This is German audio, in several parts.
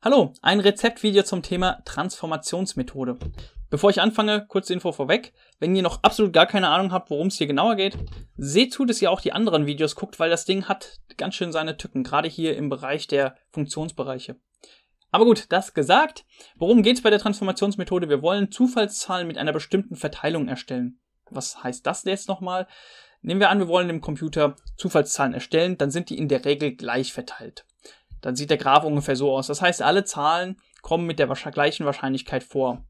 Hallo, ein Rezeptvideo zum Thema Transformationsmethode. Bevor ich anfange, kurze Info vorweg. Wenn ihr noch absolut gar keine Ahnung habt, worum es hier genauer geht, seht zu, dass ihr auch die anderen Videos guckt, weil das Ding hat ganz schön seine Tücken, gerade hier im Bereich der Funktionsbereiche. Aber gut, das gesagt, worum geht es bei der Transformationsmethode? Wir wollen Zufallszahlen mit einer bestimmten Verteilung erstellen. Was heißt das jetzt nochmal? Nehmen wir an, wir wollen dem Computer Zufallszahlen erstellen, dann sind die in der Regel gleich verteilt dann sieht der Graph ungefähr so aus. Das heißt, alle Zahlen kommen mit der gleichen Wahrscheinlichkeit vor.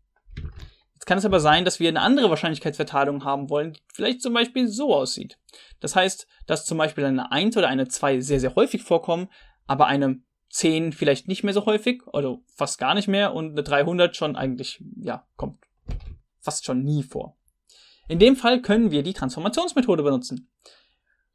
Jetzt kann es aber sein, dass wir eine andere Wahrscheinlichkeitsverteilung haben wollen, die vielleicht zum Beispiel so aussieht. Das heißt, dass zum Beispiel eine 1 oder eine 2 sehr, sehr häufig vorkommen, aber eine 10 vielleicht nicht mehr so häufig, also fast gar nicht mehr und eine 300 schon eigentlich, ja, kommt fast schon nie vor. In dem Fall können wir die Transformationsmethode benutzen.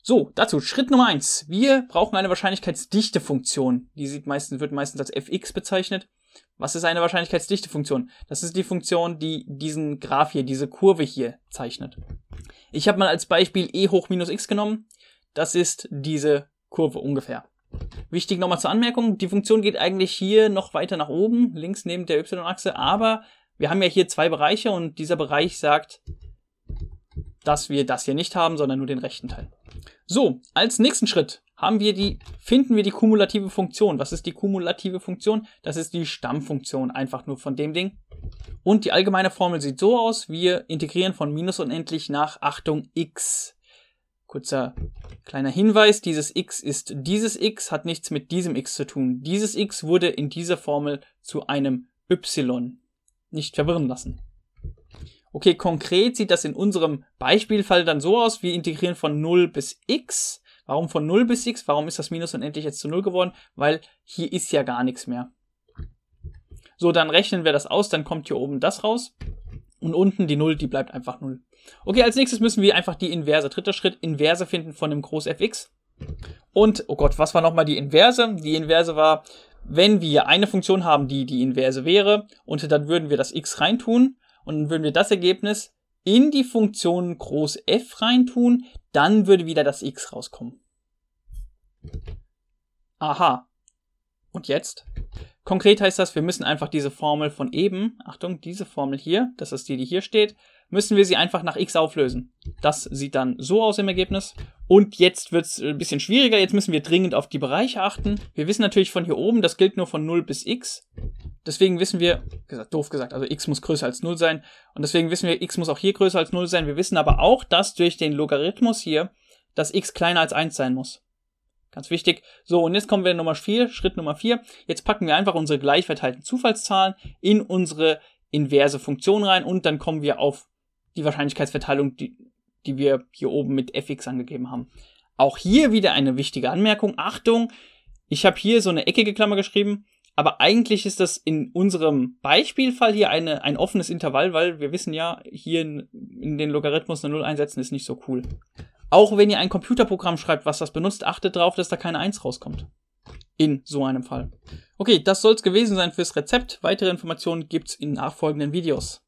So, dazu Schritt Nummer eins. Wir brauchen eine Wahrscheinlichkeitsdichte-Funktion. Die sieht meistens, wird meistens als fx bezeichnet. Was ist eine Wahrscheinlichkeitsdichte-Funktion? Das ist die Funktion, die diesen Graph hier, diese Kurve hier zeichnet. Ich habe mal als Beispiel e hoch minus x genommen. Das ist diese Kurve ungefähr. Wichtig nochmal zur Anmerkung, die Funktion geht eigentlich hier noch weiter nach oben, links neben der y-Achse, aber wir haben ja hier zwei Bereiche und dieser Bereich sagt, dass wir das hier nicht haben, sondern nur den rechten Teil. So, als nächsten Schritt haben wir die, finden wir die kumulative Funktion. Was ist die kumulative Funktion? Das ist die Stammfunktion einfach nur von dem Ding. Und die allgemeine Formel sieht so aus, wir integrieren von minus unendlich nach Achtung x. Kurzer kleiner Hinweis, dieses x ist dieses x, hat nichts mit diesem x zu tun. Dieses x wurde in dieser Formel zu einem y. Nicht verwirren lassen okay, konkret sieht das in unserem Beispielfall dann so aus, wir integrieren von 0 bis x. Warum von 0 bis x? Warum ist das Minus unendlich jetzt zu 0 geworden? Weil hier ist ja gar nichts mehr. So, dann rechnen wir das aus, dann kommt hier oben das raus. Und unten die 0, die bleibt einfach 0. Okay, als nächstes müssen wir einfach die Inverse, dritter Schritt, Inverse finden von dem Groß fx. Und, oh Gott, was war nochmal die Inverse? Die Inverse war, wenn wir eine Funktion haben, die die Inverse wäre, und dann würden wir das x reintun, und würden wir das Ergebnis in die Funktion groß f reintun, dann würde wieder das x rauskommen. Aha. Und jetzt? Konkret heißt das, wir müssen einfach diese Formel von eben, Achtung, diese Formel hier, das ist die, die hier steht, müssen wir sie einfach nach x auflösen. Das sieht dann so aus im Ergebnis. Und jetzt wird es ein bisschen schwieriger, jetzt müssen wir dringend auf die Bereiche achten. Wir wissen natürlich von hier oben, das gilt nur von 0 bis x deswegen wissen wir, gesagt, doof gesagt, also x muss größer als 0 sein. Und deswegen wissen wir, x muss auch hier größer als 0 sein. Wir wissen aber auch, dass durch den Logarithmus hier, dass x kleiner als 1 sein muss. Ganz wichtig. So, und jetzt kommen wir in Nummer 4, Schritt Nummer 4. Jetzt packen wir einfach unsere gleichverteilten Zufallszahlen in unsere inverse Funktion rein und dann kommen wir auf die Wahrscheinlichkeitsverteilung, die, die wir hier oben mit fx angegeben haben. Auch hier wieder eine wichtige Anmerkung. Achtung, ich habe hier so eine eckige Klammer geschrieben aber eigentlich ist das in unserem Beispielfall hier eine, ein offenes Intervall, weil wir wissen ja, hier in, in den Logarithmus eine Null einsetzen ist nicht so cool. Auch wenn ihr ein Computerprogramm schreibt, was das benutzt, achtet darauf, dass da keine Eins rauskommt. In so einem Fall. Okay, das soll's gewesen sein fürs Rezept. Weitere Informationen gibt's in nachfolgenden Videos.